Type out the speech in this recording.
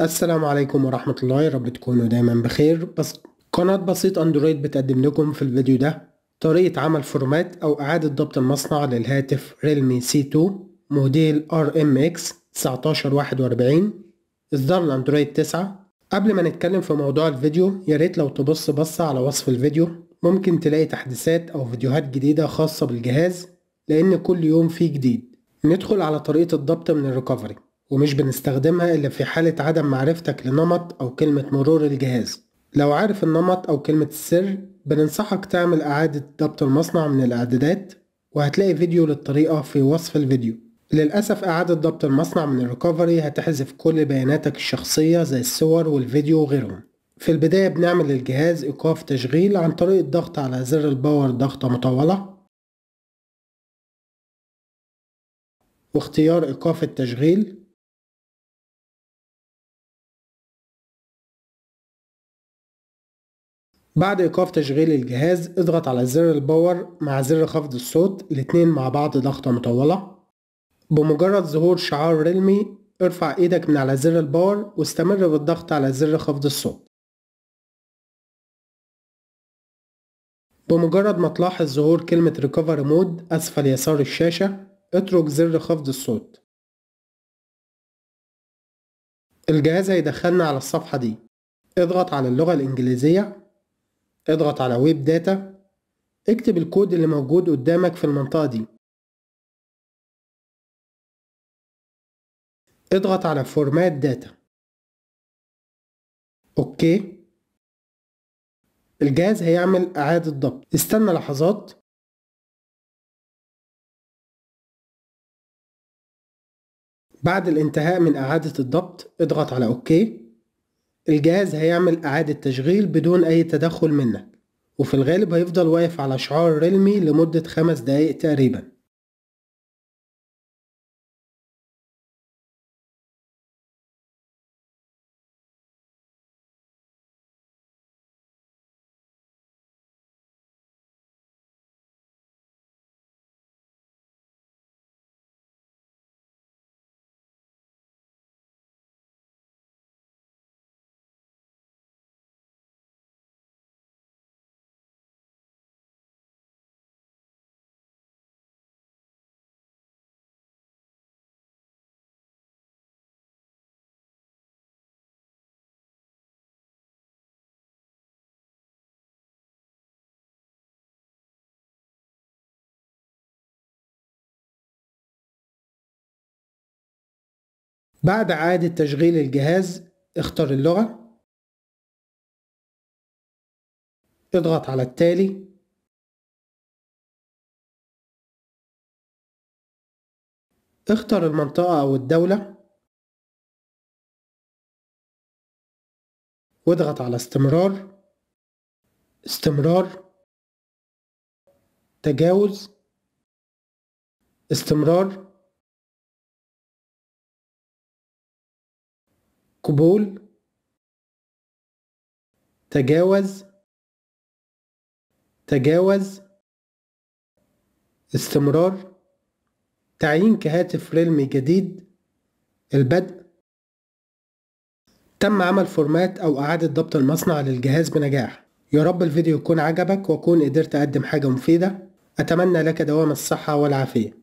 السلام عليكم ورحمة الله رب تكونوا دايما بخير بس قناة بسيط اندرويد بتقدم لكم في الفيديو ده طريقة عمل فورمات او اعادة ضبط المصنع للهاتف ريلمي سي 2 موديل ار ام اكس 1941 اصدار الاندرويد 9 قبل ما نتكلم في موضوع الفيديو ياريت لو تبص بصة على وصف الفيديو ممكن تلاقي تحديثات او فيديوهات جديدة خاصة بالجهاز لان كل يوم فيه جديد ندخل على طريقة الضبط من الريكفري ومش بنستخدمها إلا في حالة عدم معرفتك لنمط أو كلمة مرور الجهاز لو عارف النمط أو كلمة السر بننصحك تعمل إعادة ضبط المصنع من الإعدادات وهتلاقي فيديو للطريقة في وصف الفيديو للأسف إعادة ضبط المصنع من الريكفري هتحذف كل بياناتك الشخصية زي الصور والفيديو وغيرهم في البداية بنعمل للجهاز إيقاف تشغيل عن طريق الضغط على زر الباور ضغطة مطولة واختيار إيقاف التشغيل بعد ايقاف تشغيل الجهاز اضغط على زر الباور مع زر خفض الصوت الاتنين مع بعض ضغطة مطولة بمجرد ظهور شعار ريلمي ارفع ايدك من على زر الباور واستمر بالضغط على زر خفض الصوت بمجرد ما تلاحظ ظهور كلمة ريكفري مود أسفل يسار الشاشة اترك زر خفض الصوت الجهاز هيدخلنا على الصفحة دي اضغط على اللغة الإنجليزية اضغط على ويب داتا اكتب الكود اللي موجود قدامك في المنطقة دي اضغط على فورمات داتا اوكي الجهاز هيعمل اعادة ضبط استنى لحظات بعد الانتهاء من اعادة الضبط اضغط على اوكي الجهاز هيعمل إعادة تشغيل بدون أي تدخل منك وفي الغالب هيفضل واقف على شعار ريلمي لمدة خمس دقايق تقريباً بعد إعادة تشغيل الجهاز اختر اللغة اضغط على التالي اختر المنطقة أو الدولة واضغط على استمرار استمرار تجاوز استمرار قبول تجاوز تجاوز استمرار تعيين كهاتف ريلمي جديد البدء تم عمل فورمات أو إعادة ضبط المصنع للجهاز بنجاح يا رب الفيديو يكون عجبك وأكون قدرت أقدم حاجة مفيدة أتمنى لك دوام الصحة والعافية